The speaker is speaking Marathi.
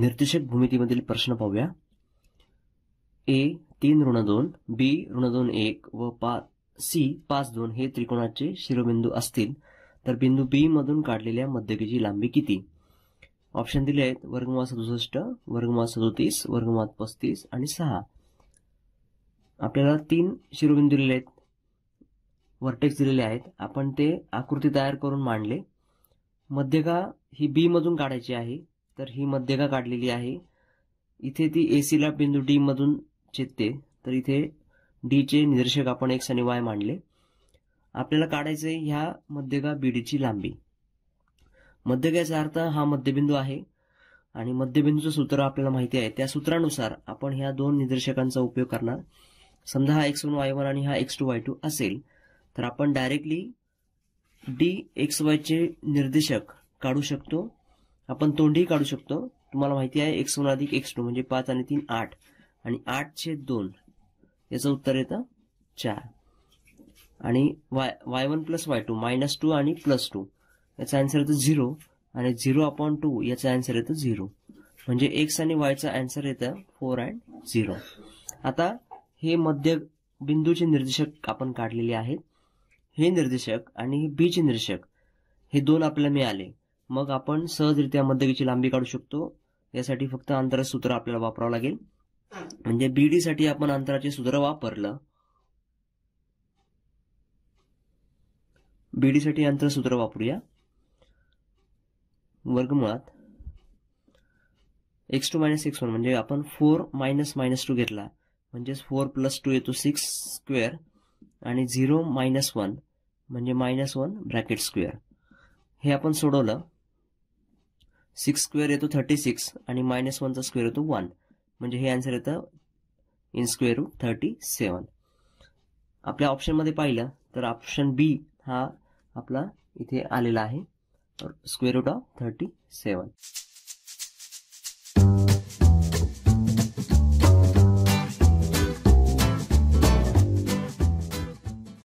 निर्देशक भूमितीमधील प्रश्न पाहूया ए तीन ऋण दोन बी ऋण दोन एक व पा सी पाच दोन हे त्रिकोणाचे शिरोबिंदू असतील तर बिंदू बी मधून काढलेल्या मध्यकीची लांबी किती ऑप्शन दिले आहेत वर्गमा सदुसष्ट वर्गमा सदोतीस वर्गमात पस्तीस आणि सहा आपल्याला तीन शिरोबिंदू दिलेले आहेत वर्टेक्स दिलेले आहेत आपण ते आकृती तयार करून मांडले मध्यका ही बी मधून काढायची आहे तर ही मध्यगा काढलेली आहे इथे ती ए सीला बिंदू डी मधून छेदते तर इथे डीचे निदर्शक आपण एक्स आणि वाय मांडले आपल्याला काढायचं आहे ह्या मध्यगा बी डीची लांबी मध्यगाचा अर्थ हा मध्यबिंदू आहे आणि मध्यबिंदूचं सूत्र आपल्याला माहिती आहे त्या सूत्रानुसार आपण ह्या दोन निदर्शकांचा उपयोग करणार समजा हा एक्स वन वाय वन आणि हा एक्स टू वाय टू असेल तर आपण डायरेक्टली डी एक्स वायचे निर्देशक काढू शकतो आपण तोंडही काढू शकतो तुम्हाला माहिती आहे एक्स वन अधिक एक्स टू म्हणजे पाच आणि तीन आठ आणि आठ छेद दोन याचं उत्तर येतं चार आणि Y Y one plus Y two minus two आणि प्लस टू याचा आन्सर येतं झिरो आणि झिरो अपॉन टू याचं आन्सर येतो झिरो म्हणजे एक्स आणि वायचं आन्सर येतं फोर अँड झिरो आता हे मध्य बिंदूचे निर्देशक आपण काढलेले आहेत हे निर्देशक आणि हे बीचे निर्देशक हे दोन आपल्याला मिळाले मग आपण सहजरित्या मध्यकीची लांबी काढू शकतो यासाठी फक्त अंतराचे सूत्र आपल्याला वापरावं लागेल म्हणजे बी साठी आपण अंतराचे सूत्र वापरलं बी डी साठी अंतरसूत्र वापरूया वर्गमुळात X two minus X one म्हणजे आपण फोर मायनस मायनस टू घेतला म्हणजेच फोर प्लस टू येतो सिक्स स्क्वेअर आणि झिरो मायनस वन म्हणजे मायनस वन ब्रॅकेट स्क्वेअर हे आपण सोडवलं सिक्स स्क्वेअर येतो थर्टी सिक्स आणि मायनस वनचा स्क्वेअर येतो वन म्हणजे हे आन्सर येतं in square root thirty seven आपल्या ऑप्शनमध्ये पाहिलं तर ऑप्शन बी हा आपला इथे आलेला आहे square root of thirty seven